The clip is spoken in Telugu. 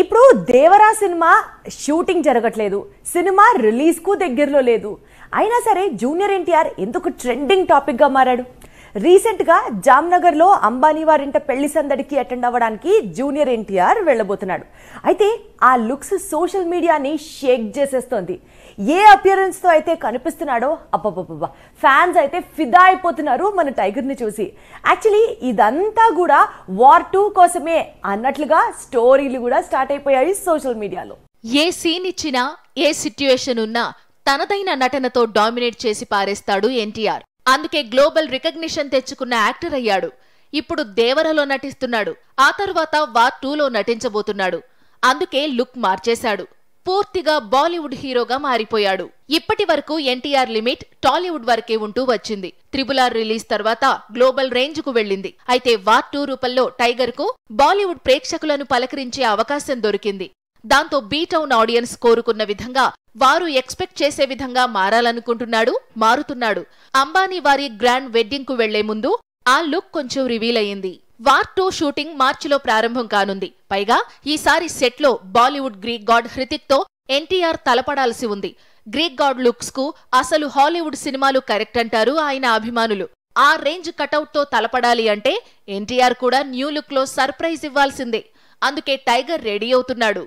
ఇప్పుడు దేవరా సినిమా షూటింగ్ జరగట్లేదు సినిమా రిలీజ్కు దగ్గరలో లేదు అయినా సరే జూనియర్ ఎన్టీఆర్ ఎందుకు ట్రెండింగ్ టాపిక్గా మారాడు రీసెంట్గా జామ్నగర్లో అంబానీ వారింట పెళ్లి సందడికి అటెండ్ అవ్వడానికి జూనియర్ ఎన్టీఆర్ వెళ్ళబోతున్నాడు అయితే ఆ లుక్స్ సోషల్ మీడియాని షేక్ చేసేస్తోంది ఏ తో అయితే కనిపిస్తున్నాడో అబ్బబ్బబ్బబ్బా ఫ్యాన్స్ అయితే ఫిదా అయిపోతున్నారు మన టైగర్ని చూసి యాక్చువల్లీ ఇదంతా కూడా వార్ టూ కోసమే అన్నట్లుగా స్టోరీలు కూడా స్టార్ట్ అయిపోయాయి సోషల్ మీడియాలో ఏ సీన్ ఇచ్చినా ఏ సిచ్యువేషన్ ఉన్నా తనదైన నటనతో డామినేట్ చేసి పారేస్తాడు ఎన్టీఆర్ అందుకే గ్లోబల్ రికగ్నిషన్ తెచ్చుకున్న యాక్టర్ అయ్యాడు ఇప్పుడు దేవరలో నటిస్తున్నాడు ఆ తర్వాత వార్ టూలో నటించబోతున్నాడు అందుకే లుక్ మార్చేశాడు పూర్తిగా బాలీవుడ్ హీరోగా మారిపోయాడు ఇప్పటి వరకు ఎన్టీఆర్ లిమిట్ టాలీవుడ్ వరకే ఉంటూ వచ్చింది త్రిబుల్ ఆర్ రిలీజ్ తర్వాత గ్లోబల్ రేంజ్ కు వెళ్ళింది అయితే వార్ టూ రూపంలో టైగర్ కు బాలీవుడ్ ప్రేక్షకులను పలకరించే అవకాశం దొరికింది దాంతో బీటౌన్ ఆడియన్స్ కోరుకున్న విధంగా వారు ఎక్స్పెక్ట్ చేసే విధంగా మారాలనుకుంటున్నాడు మారుతున్నాడు అంబానీ వారి గ్రాండ్ వెడ్డింగ్ కు వెళ్లే ముందు ఆ లుక్ కొంచెం రివీల్ అయింది వార్ టూ షూటింగ్ మార్చిలో ప్రారంభం కానుంది పైగా ఈసారి సెట్లో బాలీవుడ్ గ్రీక్ గాడ్ హృతిక్ తో ఎన్టీఆర్ తలపడాల్సి ఉంది గ్రీక్ గాడ్ లుక్స్ కు అసలు హాలీవుడ్ సినిమాలు కరెక్ట్ అంటారు ఆయన అభిమానులు ఆ రేంజ్ కటౌట్తో తలపడాలి అంటే ఎన్టీఆర్ కూడా న్యూ లుక్లో సర్ప్రైజ్ ఇవ్వాల్సిందే అందుకే టైగర్ రెడీ అవుతున్నాడు